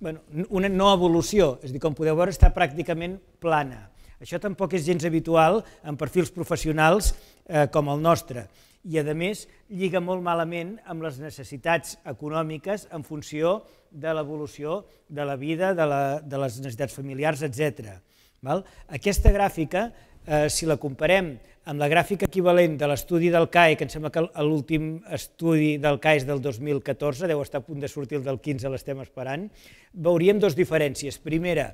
bueno, una no evolució, és a dir, com podeu veure està pràcticament plana. Això tampoc és gens habitual en perfils professionals eh, com el nostre i, a més, lliga molt malament amb les necessitats econòmiques en funció de l'evolució de la vida, de, la, de les necessitats familiars, etc. Aquesta gràfica, eh, si la comparem amb la gràfica equivalent de l'estudi del CAE, que em sembla que l'últim estudi del CAE és del 2014, deu estar a punt de sortir el del 15, l'estem esperant, veuríem dues diferències. Primera,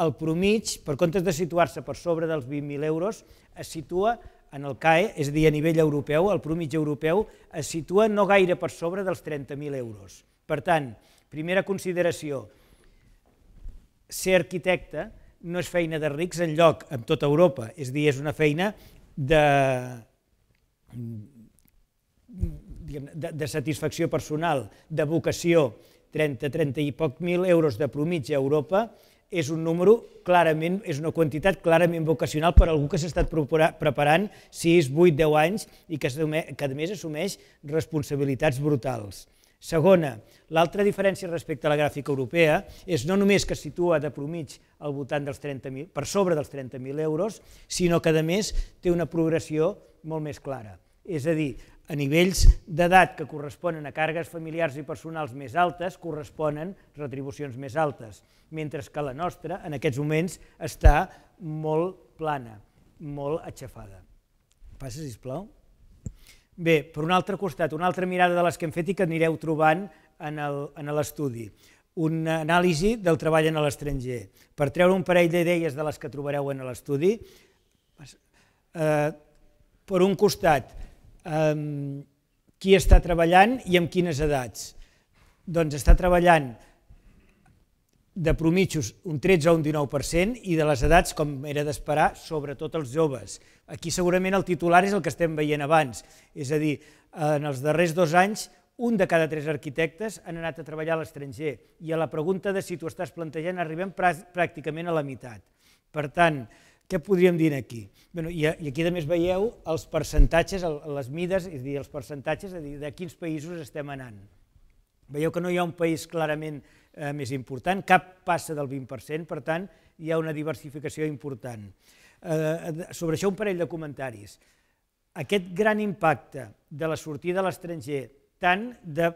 el promig, per comptes de situar-se per sobre dels 20.000 euros, es situa en el CAE, és a dir, a nivell europeu, el promig europeu es situa no gaire per sobre dels 30.000 euros. Per tant, primera consideració, ser arquitecte no és feina de rics en lloc amb tota Europa, és a dir, és una feina de, de, de satisfacció personal, de vocació, 30, 30 i poc mil euros de promitge a Europa, és un número clarament, és una quantitat clarament vocacional per algú que s'ha estat preparant 6, 8, 10 anys i que, que a més assumeix responsabilitats brutals. Segona, l'altra diferència respecte a la gràfica europea és no només que es situa de promig al voltant dels 30.000, per sobre dels 30.000 euros, sinó que a més té una progressió molt més clara. És a dir, a nivells d'edat que corresponen a càrregues familiars i personals més altes, corresponen retribucions més altes, mentre que la nostra, en aquests moments, està molt plana, molt aixafada. Passa, sisplau. plau. Bé, per un altre costat, una altra mirada de les que hem fet i que anireu trobant en l'estudi una anàlisi del treball en l'estranger. Per treure un parell d'idees de les que trobareu en l'estudi, eh, per un costat, ehm, qui està treballant i amb quines edats? Doncs està treballant de promitjos un 13 o un 19% i de les edats, com era d'esperar, sobretot els joves. Aquí segurament el titular és el que estem veient abans, és a dir, en els darrers dos anys un de cada tres arquitectes han anat a treballar a l'estranger i a la pregunta de si tu estàs plantejant arribem pràcticament a la meitat. Per tant, què podríem dir aquí? Bueno, i, I aquí també veieu els percentatges, les mides, és a dir, els percentatges, és a dir, de quins països estem anant. Veieu que no hi ha un país clarament Eh, més important, cap passa del 20%, per tant, hi ha una diversificació important. Eh, sobre això un parell de comentaris. Aquest gran impacte de la sortida a l'estranger, tant de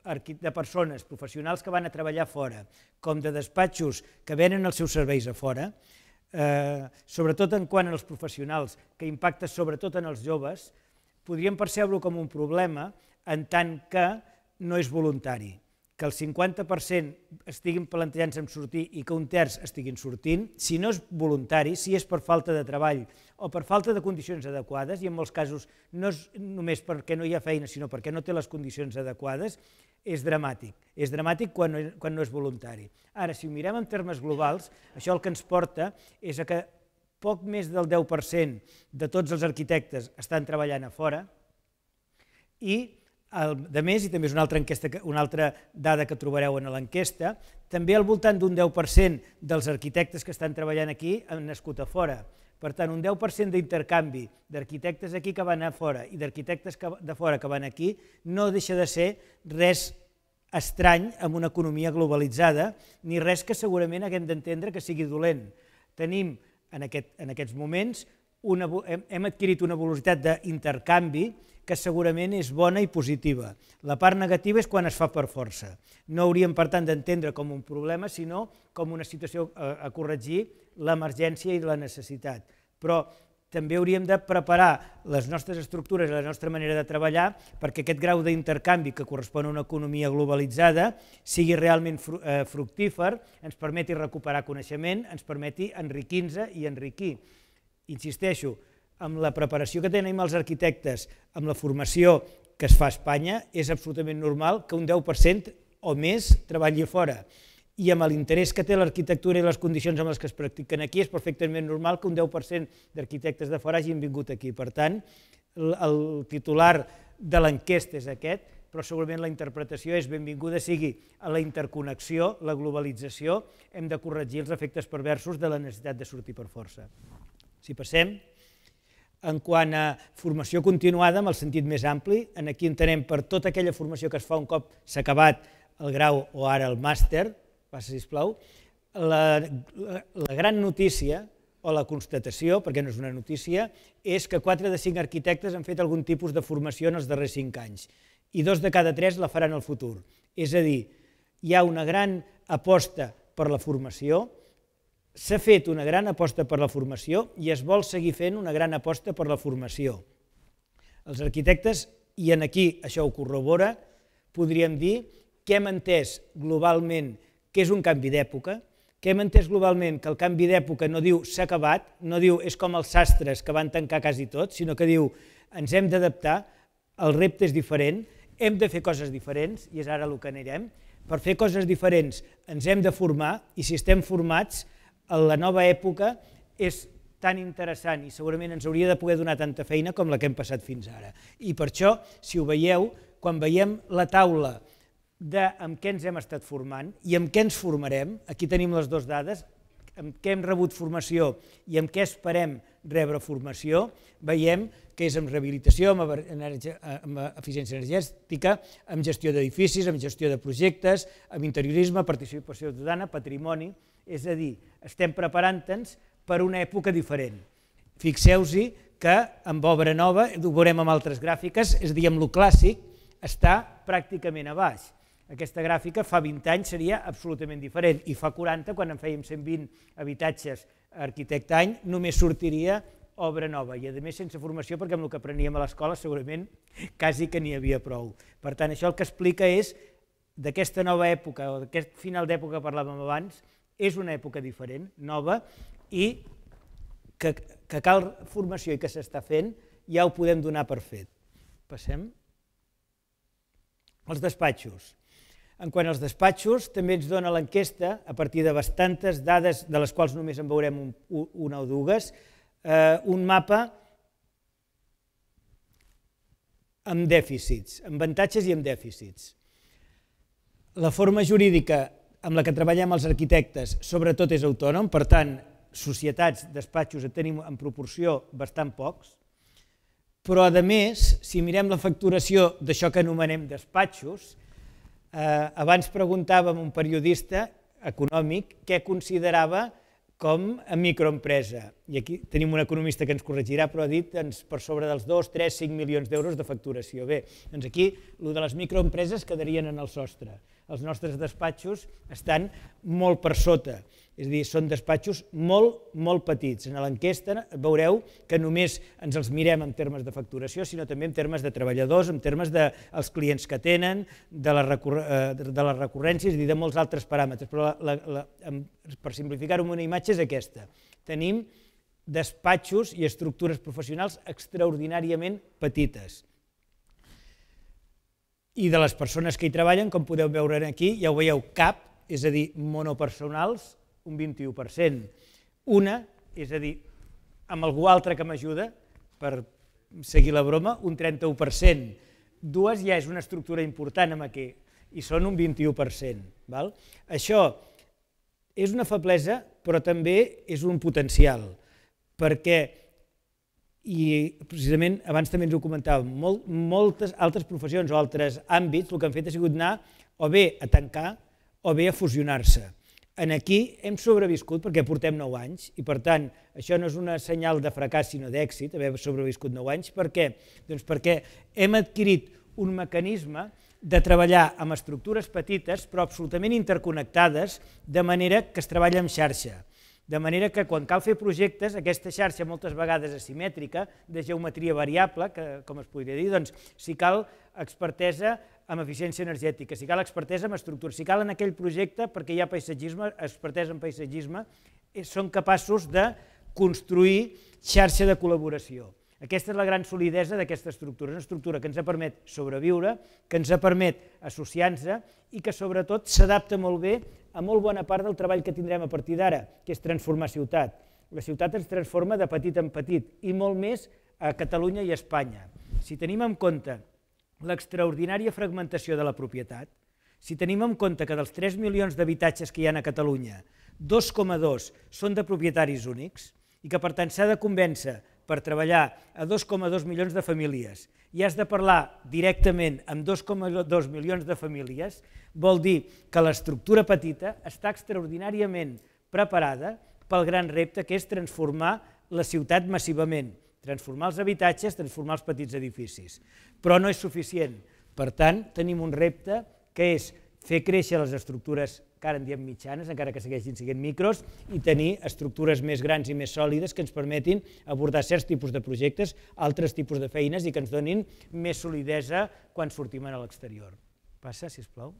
de persones, professionals que van a treballar fora, com de despatxos que venen els seus serveis a fora, eh, sobretot en quant als professionals, que impacta sobretot en els joves, podríem percebre-ho com un problema en tant que no és voluntari que el 50% estiguin plantejant-se en sortir i que un terç estiguin sortint, si no és voluntari, si és per falta de treball o per falta de condicions adequades, i en molts casos no és només perquè no hi ha feina, sinó perquè no té les condicions adequades, és dramàtic. És dramàtic quan no, quan no és voluntari. Ara, si ho mirem en termes globals, això el que ens porta és a que poc més del 10% de tots els arquitectes estan treballant a fora i el, de més, i també és una altra, enquesta, una altra dada que trobareu en l'enquesta, també al voltant d'un 10% dels arquitectes que estan treballant aquí han nascut a fora. Per tant, un 10% d'intercanvi d'arquitectes aquí que van a fora i d'arquitectes de fora que van aquí no deixa de ser res estrany amb una economia globalitzada, ni res que segurament haguem d'entendre que sigui dolent. Tenim en, aquest, en aquests moments una, hem adquirit una velocitat d'intercanvi que segurament és bona i positiva. La part negativa és quan es fa per força. No hauríem, per tant, d'entendre com un problema, sinó com una situació a, a corregir l'emergència i la necessitat. Però també hauríem de preparar les nostres estructures i la nostra manera de treballar perquè aquest grau d'intercanvi que correspon a una economia globalitzada sigui realment eh, fructífer, ens permeti recuperar coneixement, ens permeti enriquir-nos i enriquir insisteixo, amb la preparació que tenim els arquitectes, amb la formació que es fa a Espanya, és absolutament normal que un 10% o més treballi fora. I amb l'interès que té l'arquitectura i les condicions amb les que es practiquen aquí, és perfectament normal que un 10% d'arquitectes de fora hagin vingut aquí. Per tant, el, titular de l'enquesta és aquest, però segurament la interpretació és benvinguda sigui a la interconnexió, la globalització, hem de corregir els efectes perversos de la necessitat de sortir per força si passem. En quant a formació continuada, amb el sentit més ampli, en aquí entenem per tota aquella formació que es fa un cop s'ha acabat el grau o ara el màster, passa sisplau, la, la, la gran notícia o la constatació, perquè no és una notícia, és que 4 de 5 arquitectes han fet algun tipus de formació en els darrers 5 anys i dos de cada 3 la faran al futur. És a dir, hi ha una gran aposta per la formació, S'ha fet una gran aposta per la formació i es vol seguir fent una gran aposta per la formació. Els arquitectes, i en aquí això ho corrobora, podríem dir que hem entès globalment que és un canvi d'època, que hem entès globalment que el canvi d'època no diu s'ha acabat, no diu és com els sastres que van tancar quasi tot, sinó que diu ens hem d'adaptar, el repte és diferent, hem de fer coses diferents, i és ara el que anirem. Per fer coses diferents ens hem de formar, i si estem formats la nova època és tan interessant i segurament ens hauria de poder donar tanta feina com la que hem passat fins ara. I per això, si ho veieu, quan veiem la taula de amb què ens hem estat formant i amb què ens formarem, aquí tenim les dues dades, amb què hem rebut formació i amb què esperem rebre formació, veiem que és amb rehabilitació, amb, amb eficiència energètica, amb gestió d'edificis, amb gestió de projectes, amb interiorisme, participació ciutadana, patrimoni, és a dir, estem preparant-nos per una època diferent. Fixeu-s'hi que amb obra nova, ho veurem amb altres gràfiques, és a dir, amb lo clàssic, està pràcticament a baix. Aquesta gràfica fa 20 anys seria absolutament diferent i fa 40, quan en fèiem 120 habitatges arquitecte any, només sortiria obra nova i a més sense formació perquè amb el que apreníem a l'escola segurament quasi que n'hi havia prou. Per tant, això el que explica és d'aquesta nova època o d'aquest final d'època que parlàvem abans, és una època diferent, nova, i que, que cal formació i que s'està fent, ja ho podem donar per fet. Passem. Els despatxos. En quant als despatxos, també ens dona l'enquesta, a partir de bastantes dades, de les quals només en veurem un, una o dues, eh, un mapa amb dèficits, amb avantatges i amb dèficits. La forma jurídica amb la que treballem els arquitectes, sobretot és autònom, per tant, societats, despatxos, en tenim en proporció bastant pocs, però, a més, si mirem la facturació d'això que anomenem despatxos, eh, abans preguntàvem un periodista econòmic què considerava com a microempresa. I aquí tenim un economista que ens corregirà, però ha dit doncs, per sobre dels 2, 3, 5 milions d'euros de facturació. Bé, doncs aquí el de les microempreses quedarien en el sostre els nostres despatxos estan molt per sota, és a dir, són despatxos molt, molt petits. En l'enquesta veureu que només ens els mirem en termes de facturació, sinó també en termes de treballadors, en termes dels de, els clients que tenen, de, la eh, de les recurrències i de molts altres paràmetres. Però la, la, la, per simplificar-ho en una imatge és aquesta. Tenim despatxos i estructures professionals extraordinàriament petites i de les persones que hi treballen, com podeu veure aquí, ja ho veieu, cap, és a dir, monopersonals, un 21%. Una, és a dir, amb algú altre que m'ajuda, per seguir la broma, un 31%. Dues ja és una estructura important amb aquí, i són un 21%. Val? Això és una feblesa, però també és un potencial, perquè i precisament abans també ens ho comentàvem, molt, moltes altres professions o altres àmbits el que han fet ha sigut anar o bé a tancar o bé a fusionar-se. En aquí hem sobreviscut perquè portem 9 anys i per tant això no és una senyal de fracàs sinó d'èxit haver sobreviscut 9 anys. Per què? Doncs perquè hem adquirit un mecanisme de treballar amb estructures petites però absolutament interconnectades de manera que es treballa en xarxa de manera que quan cal fer projectes, aquesta xarxa moltes vegades asimètrica, de geometria variable, que, com es podria dir, doncs, si cal expertesa en eficiència energètica, si cal expertesa en estructura, si cal en aquell projecte, perquè hi ha paisatgisme, expertesa en paisatgisme, eh, són capaços de construir xarxa de col·laboració. Aquesta és la gran solidesa d'aquesta estructura. És una estructura que ens permet sobreviure, que ens permet associar-se i que sobretot s'adapta molt bé a molt bona part del treball que tindrem a partir d'ara, que és transformar ciutat. La ciutat ens transforma de petit en petit i molt més a Catalunya i a Espanya. Si tenim en compte l'extraordinària fragmentació de la propietat, si tenim en compte que dels 3 milions d'habitatges que hi ha a Catalunya, 2,2 són de propietaris únics i que per tant s'ha de convèncer per treballar a 2,2 milions de famílies i has de parlar directament amb 2,2 milions de famílies, vol dir que l'estructura petita està extraordinàriament preparada pel gran repte que és transformar la ciutat massivament, transformar els habitatges, transformar els petits edificis. Però no és suficient. Per tant, tenim un repte que és fer créixer les estructures ara en diem mitjanes, encara que segueixin siguent micros, i tenir estructures més grans i més sòlides que ens permetin abordar certs tipus de projectes, altres tipus de feines i que ens donin més solidesa quan sortim a l'exterior. Passa, si us plau.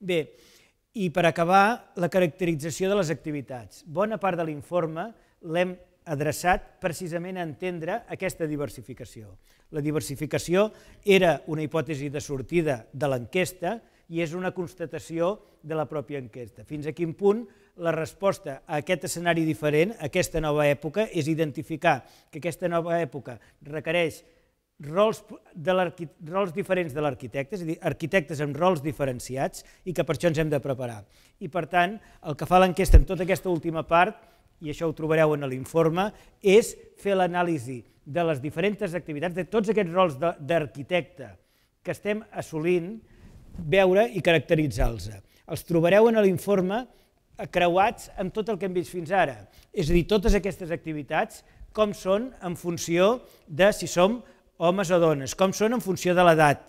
Bé, i per acabar, la caracterització de les activitats. Bona part de l'informe l'hem adreçat precisament a entendre aquesta diversificació. La diversificació era una hipòtesi de sortida de l'enquesta, i és una constatació de la pròpia enquesta. Fins a quin punt la resposta a aquest escenari diferent, a aquesta nova època, és identificar que aquesta nova època requereix rols, de rols diferents de l'arquitecte, és a dir, arquitectes amb rols diferenciats i que per això ens hem de preparar. I per tant, el que fa l'enquesta en tota aquesta última part, i això ho trobareu en l'informe, és fer l'anàlisi de les diferents activitats, de tots aquests rols d'arquitecte que estem assolint, veure i caracteritzar-los. Els trobareu en l'informe creuats amb tot el que hem vist fins ara, és a dir, totes aquestes activitats, com són en funció de si som homes o dones, com són en funció de l'edat,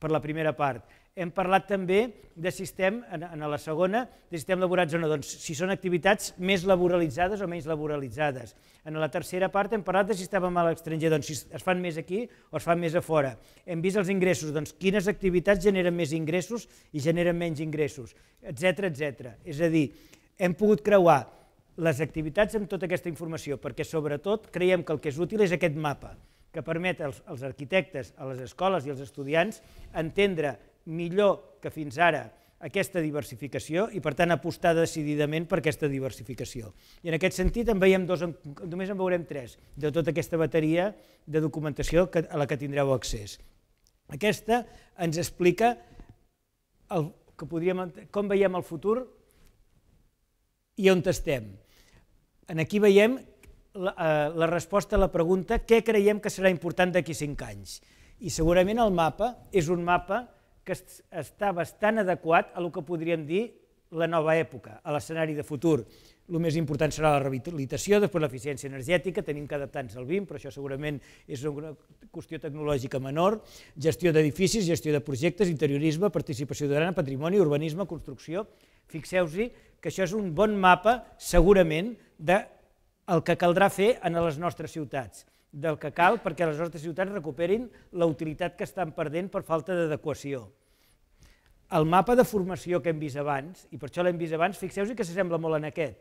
per la primera part, hem parlat també de sistema, en, en la segona, de sistema o no, doncs si són activitats més laboralitzades o menys laboralitzades. En la tercera part hem parlat de sistema mal estranger, doncs si es fan més aquí o es fan més a fora. Hem vist els ingressos, doncs quines activitats generen més ingressos i generen menys ingressos, etc etc. És a dir, hem pogut creuar les activitats amb tota aquesta informació, perquè sobretot creiem que el que és útil és aquest mapa, que permet als, als arquitectes, a les escoles i als estudiants entendre millor que fins ara aquesta diversificació i, per tant, apostar decididament per aquesta diversificació. I en aquest sentit en veiem dos, només en veurem tres de tota aquesta bateria de documentació que, a la que tindreu accés. Aquesta ens explica el, que podríem, com veiem el futur i on estem. En aquí veiem la, eh, la resposta a la pregunta què creiem que serà important d'aquí cinc anys. I segurament el mapa és un mapa que que està bastant adequat a el que podríem dir la nova època, a l'escenari de futur. El més important serà la rehabilitació, després l'eficiència energètica, tenim que adaptar-nos al BIM, però això segurament és una qüestió tecnològica menor, gestió d'edificis, gestió de projectes, interiorisme, participació gran, patrimoni, urbanisme, construcció... fixeu hi que això és un bon mapa, segurament, del que caldrà fer en les nostres ciutats del que cal perquè les nostres ciutats recuperin la utilitat que estan perdent per falta d'adequació. El mapa de formació que hem vist abans, i per això l'hem vist abans, fixeu-vos que s'assembla molt en aquest.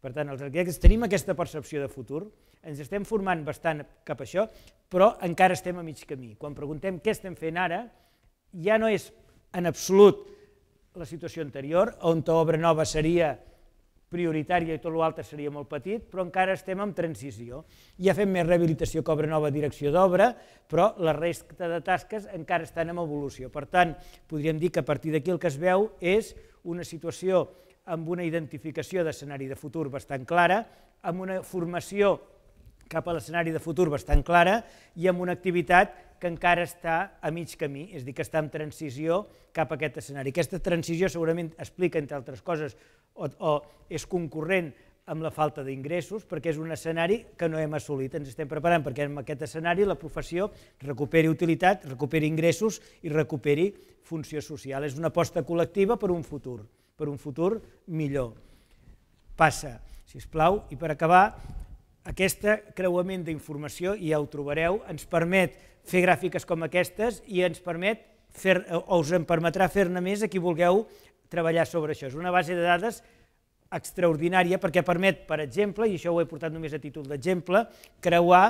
Per tant, els arquitectes tenim aquesta percepció de futur, ens estem formant bastant cap a això, però encara estem a mig camí. Quan preguntem què estem fent ara, ja no és en absolut la situació anterior, on obra nova seria prioritària i tot l'altre seria molt petit, però encara estem en transició. Ja fem més rehabilitació que obra nova direcció d'obra, però la resta de tasques encara estan en evolució. Per tant, podríem dir que a partir d'aquí el que es veu és una situació amb una identificació d'escenari de futur bastant clara, amb una formació cap a l'escenari de futur bastant clara i amb una activitat que encara està a mig camí, és a dir, que està en transició cap a aquest escenari. Aquesta transició segurament explica, entre altres coses, o, o és concurrent amb la falta d'ingressos, perquè és un escenari que no hem assolit, ens estem preparant perquè en aquest escenari la professió recuperi utilitat, recuperi ingressos i recuperi funció social. És una aposta col·lectiva per un futur, per un futur millor. Passa, si us plau, i per acabar, aquest creuament d'informació, i ja ho trobareu, ens permet fer gràfiques com aquestes i ens permet fer, o us en permetrà fer-ne més a qui vulgueu treballar sobre això. És una base de dades extraordinària perquè permet, per exemple, i això ho he portat només a títol d'exemple, creuar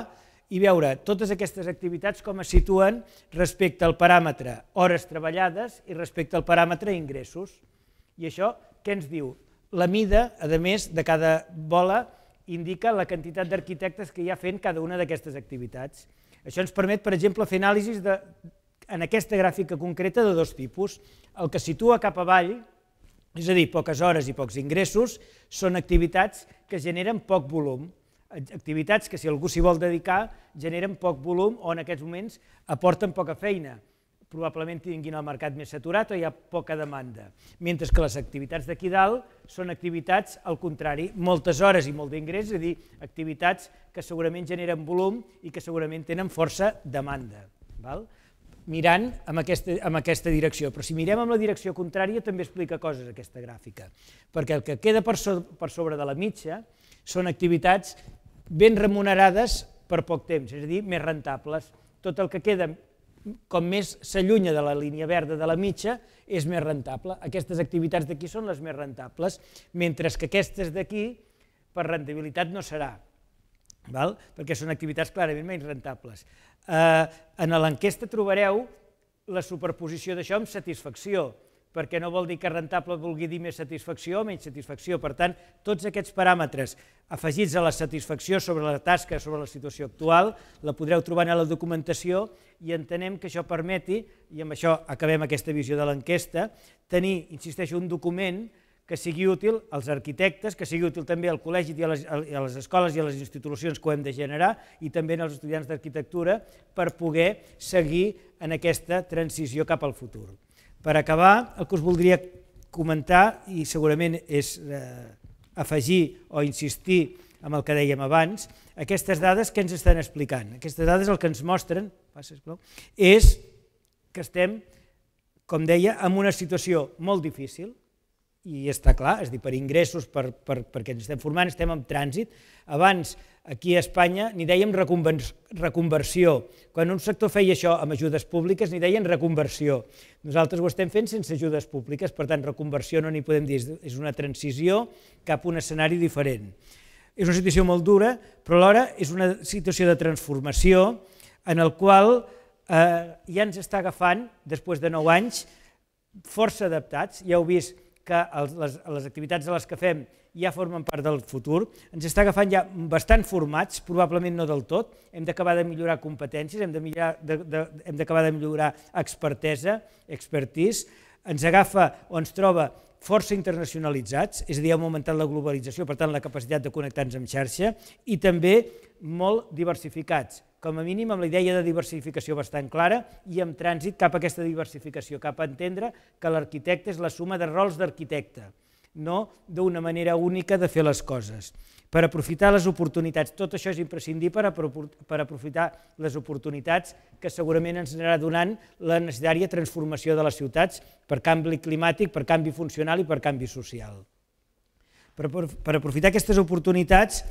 i veure totes aquestes activitats com es situen respecte al paràmetre hores treballades i respecte al paràmetre ingressos. I això què ens diu? La mida, a més, de cada bola indica la quantitat d'arquitectes que hi ha fent cada una d'aquestes activitats. Això ens permet, per exemple, fer anàlisis de en aquesta gràfica concreta de dos tipus. El que situa cap avall, és a dir, poques hores i pocs ingressos, són activitats que generen poc volum, activitats que si algú s'hi vol dedicar generen poc volum o en aquests moments aporten poca feina probablement tinguin el mercat més saturat o hi ha poca demanda. Mentre que les activitats d'aquí dalt són activitats, al contrari, moltes hores i molt d'ingrés, és a dir, activitats que segurament generen volum i que segurament tenen força demanda. Val? mirant amb aquesta, amb aquesta direcció. Però si mirem amb la direcció contrària també explica coses aquesta gràfica, perquè el que queda per, so, per sobre de la mitja són activitats ben remunerades per poc temps, és a dir, més rentables. Tot el que queda com més s'allunya de la línia verda de la mitja, és més rentable. Aquestes activitats d'aquí són les més rentables, mentre que aquestes d'aquí, per rentabilitat, no serà, val? perquè són activitats clarament menys rentables. Eh, en l'enquesta trobareu la superposició d'això amb satisfacció, perquè no vol dir que rentable vulgui dir més satisfacció o menys satisfacció. Per tant, tots aquests paràmetres afegits a la satisfacció sobre la tasca, sobre la situació actual, la podreu trobar a la documentació i entenem que això permeti, i amb això acabem aquesta visió de l'enquesta, tenir, insisteixo, un document que sigui útil als arquitectes, que sigui útil també al col·legi i a les, a les escoles i a les institucions que ho hem de generar i també als estudiants d'arquitectura per poder seguir en aquesta transició cap al futur. Per acabar, el que us voldria comentar i segurament és eh, afegir o insistir amb el que dèiem abans, aquestes dades que ens estan explicant, aquestes dades el que ens mostren passa, és que estem, com deia, en una situació molt difícil, i està clar, és dir, per ingressos, per, per, perquè ens estem formant, estem en trànsit. Abans, aquí a Espanya, ni dèiem reconversió. Quan un sector feia això amb ajudes públiques, ni deien reconversió. Nosaltres ho estem fent sense ajudes públiques, per tant, reconversió no n'hi podem dir, és una transició cap a un escenari diferent. És una situació molt dura, però alhora és una situació de transformació en el qual eh, ja ens està agafant, després de 9 anys, força adaptats, ja heu vist que les, les activitats de les que fem ja formen part del futur, ens està agafant ja bastant formats, probablement no del tot, hem d'acabar de millorar competències, hem d'acabar de, de, de, hem de millorar expertesa, expertís, ens agafa o ens troba força internacionalitzats, és a dir, hem augmentat la globalització, per tant, la capacitat de connectar-nos amb xarxa, i també molt diversificats, com a mínim amb la idea de diversificació bastant clara i amb trànsit cap a aquesta diversificació, cap a entendre que l'arquitecte és la suma de rols d'arquitecte, no d'una manera única de fer les coses. Per aprofitar les oportunitats, tot això és imprescindible per, per aprofitar les oportunitats que segurament ens anirà donant la necessària transformació de les ciutats per canvi climàtic, per canvi funcional i per canvi social. Per, per, per aprofitar aquestes oportunitats,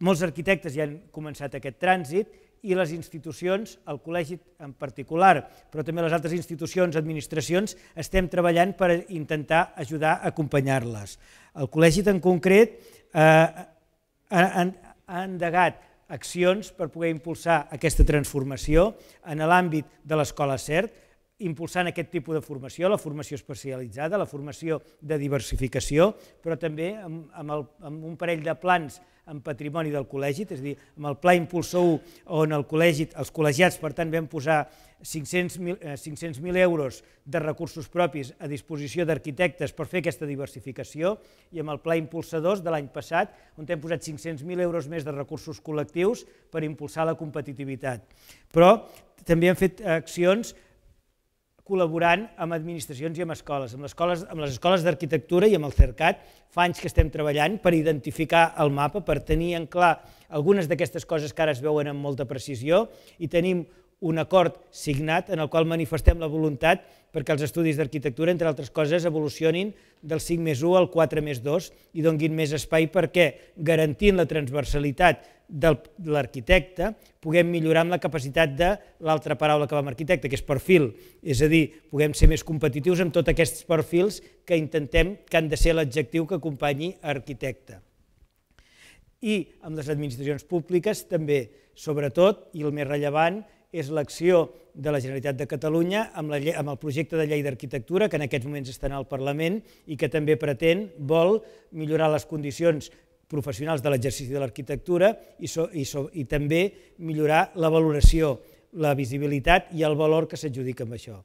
molts arquitectes ja han començat aquest trànsit i les institucions, el col·legi en particular, però també les altres institucions, administracions, estem treballant per intentar ajudar a acompanyar-les. El col·legi en concret eh, ha, ha endegat accions per poder impulsar aquesta transformació en l'àmbit de l'escola CERT, impulsant aquest tipus de formació, la formació especialitzada, la formació de diversificació, però també amb, amb, el, amb un parell de plans en patrimoni del col·legi, és a dir, amb el Pla Impulsor 1, on el col·legi, els col·legiats, per tant, vam posar 500.000 500 eh, euros de recursos propis a disposició d'arquitectes per fer aquesta diversificació, i amb el Pla Impulsadors de l'any passat, on hem posat 500.000 euros més de recursos col·lectius per impulsar la competitivitat. Però també hem fet accions col·laborant amb administracions i amb escoles. Amb, escoles, amb les escoles d'arquitectura i amb el CERCAT fa anys que estem treballant per identificar el mapa, per tenir en clar algunes d'aquestes coses que ara es veuen amb molta precisió i tenim un acord signat en el qual manifestem la voluntat perquè els estudis d'arquitectura, entre altres coses, evolucionin del 5 més 1 al 4 més 2 i donguin més espai perquè, garantint la transversalitat de l'arquitecte, puguem millorar amb la capacitat de l'altra paraula que va amb arquitecte, que és perfil, és a dir, puguem ser més competitius amb tots aquests perfils que intentem que han de ser l'adjectiu que acompanyi arquitecte. I amb les administracions públiques també, sobretot, i el més rellevant, és l'acció de la Generalitat de Catalunya amb, la, amb el projecte de llei d'arquitectura que en aquests moments està en el Parlament i que també pretén, vol millorar les condicions professionals de l'exercici de l'arquitectura i, so, i, so, i també millorar la valoració, la visibilitat i el valor que s'adjudica amb això.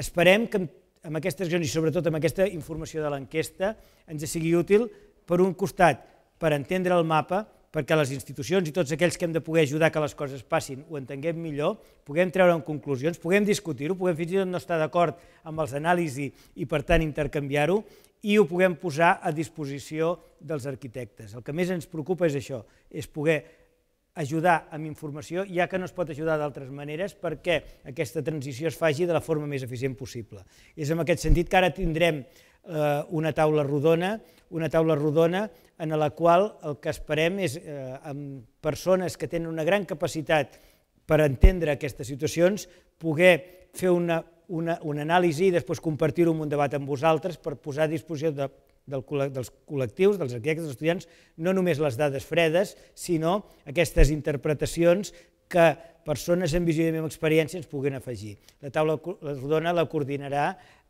Esperem que amb, amb aquestes accions i sobretot amb aquesta informació de l'enquesta ens sigui útil, per un costat, per entendre el mapa, perquè les institucions i tots aquells que hem de poder ajudar que les coses passin ho entenguem millor, puguem treure en conclusions, puguem discutir-ho, puguem fins i tot no estar d'acord amb els anàlisi i, per tant, intercanviar-ho, i ho puguem posar a disposició dels arquitectes. El que més ens preocupa és això, és poder ajudar amb informació, ja que no es pot ajudar d'altres maneres perquè aquesta transició es faci de la forma més eficient possible. És en aquest sentit que ara tindrem eh, una taula rodona, una taula rodona en la qual el que esperem és, eh, amb persones que tenen una gran capacitat per entendre aquestes situacions, poder fer una, una, una anàlisi i després compartir-ho en un debat amb vosaltres per posar a disposició de, del, dels col·lectius, dels arquitectes, dels estudiants, no només les dades fredes, sinó aquestes interpretacions que persones amb visió i amb experiència ens puguin afegir. La taula rodona la coordinarà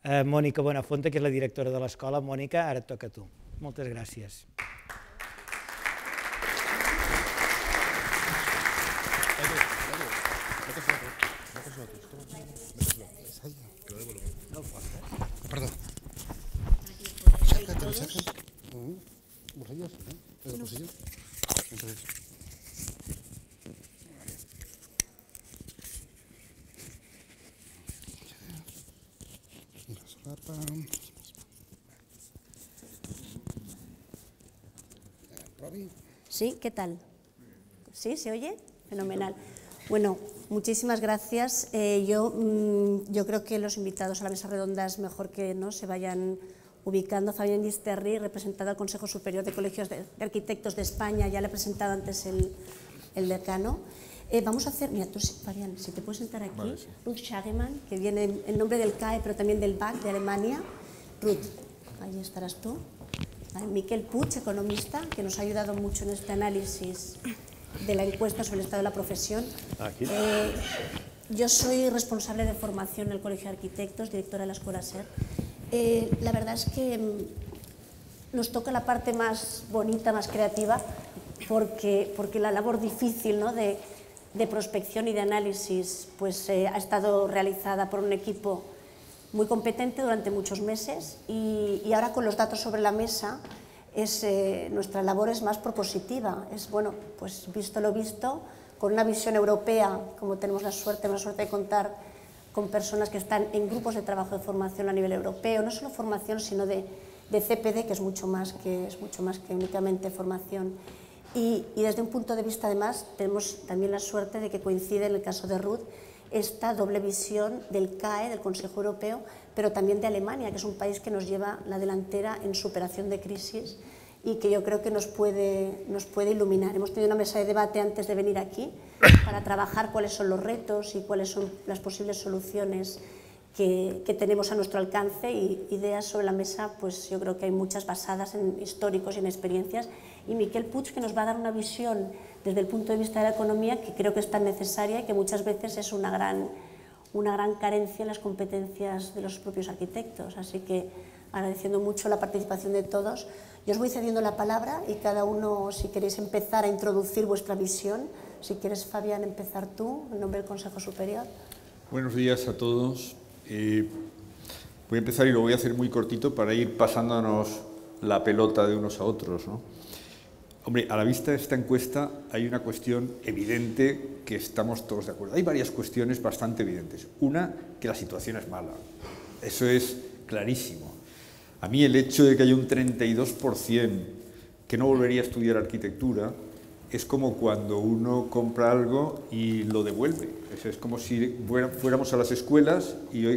eh, Mònica Bonafonte, que és la directora de l'escola. Mònica, ara et toca a tu. Moltes gràcies. Perdó. Sácate, sácate. Entonces... ¿Sí? ¿Qué tal? ¿Sí? ¿Se oye? Fenomenal. Bueno, muchísimas gracias. Eh, yo, mm, yo creo que los invitados a la mesa redonda es mejor que no se vayan ubicando. Fabián Gisterri, representado al Consejo Superior de Colegios de, Arquitectos de España, ya le he presentado antes el, el decano. Eh, vamos a hacer, mira, tú, Fabián, si te puedes sentar aquí, Ruth Schagemann, que viene en nombre del CAE, pero también del BAC de Alemania. Ruth, ahí estarás tú. Miquel Puch, economista, que nos ha ayudado mucho en este análisis de la encuesta sobre el estado de la profesión. Eh, yo soy responsable de formación en el Colegio de Arquitectos, directora de la Escuela SER. Eh, la verdad es que mm, nos toca la parte más bonita, más creativa, porque, porque la labor difícil de, prospección y de análisis pues, eh, ha estado realizada por un equipo muy competente durante muchos meses y, ahora con los datos sobre la mesa es, eh, nuestra labor es más propositiva. Es, bueno, pues visto lo visto, con una visión europea, como tenemos la suerte, la suerte de contar con personas que están en grupos de trabajo de formación a nivel europeo, no solo formación, sino de, de CPD, que es mucho más que, es mucho más que únicamente formación. y, desde un punto de vista, además, tenemos también la suerte de que coincide, en el caso de Ruth, esta doble visión del CAE, del Consejo Europeo, pero también de Alemania, que es un país que nos lleva la delantera en superación de crisis y que yo creo que nos puede, nos puede iluminar. Hemos tenido una mesa de debate antes de venir aquí para trabajar cuáles son los retos y cuáles son las posibles soluciones que, tenemos a nuestro alcance y ideas sobre la mesa, pues yo creo que hay muchas basadas en históricos y en experiencias. Y Miquel Puig, que nos va a dar una visión desde el punto de vista de la economía que creo que es tan necesaria y que muchas veces es una gran, una gran carencia en las competencias de los propios arquitectos. Así que agradeciendo mucho la participación de todos, yo os voy cediendo la palabra y cada uno, si queréis empezar a introducir vuestra visión, si quieres, Fabián, empezar tú, en nombre del Consejo Superior. Buenos días a todos. Eh, voy a empezar y lo voy a hacer muy cortito para ir pasándonos la pelota de unos a otros. ¿no? Hombre, a la vista de esta encuesta hay una cuestión evidente que estamos todos de acuerdo. Hay varias cuestiones bastante evidentes. Una, que la situación es mala. Eso es clarísimo. A mí el hecho de que haya un 32% que no volvería a estudiar arquitectura es como cuando uno compra algo y lo devuelve. Eso es como si fuéramos a las escuelas y hoy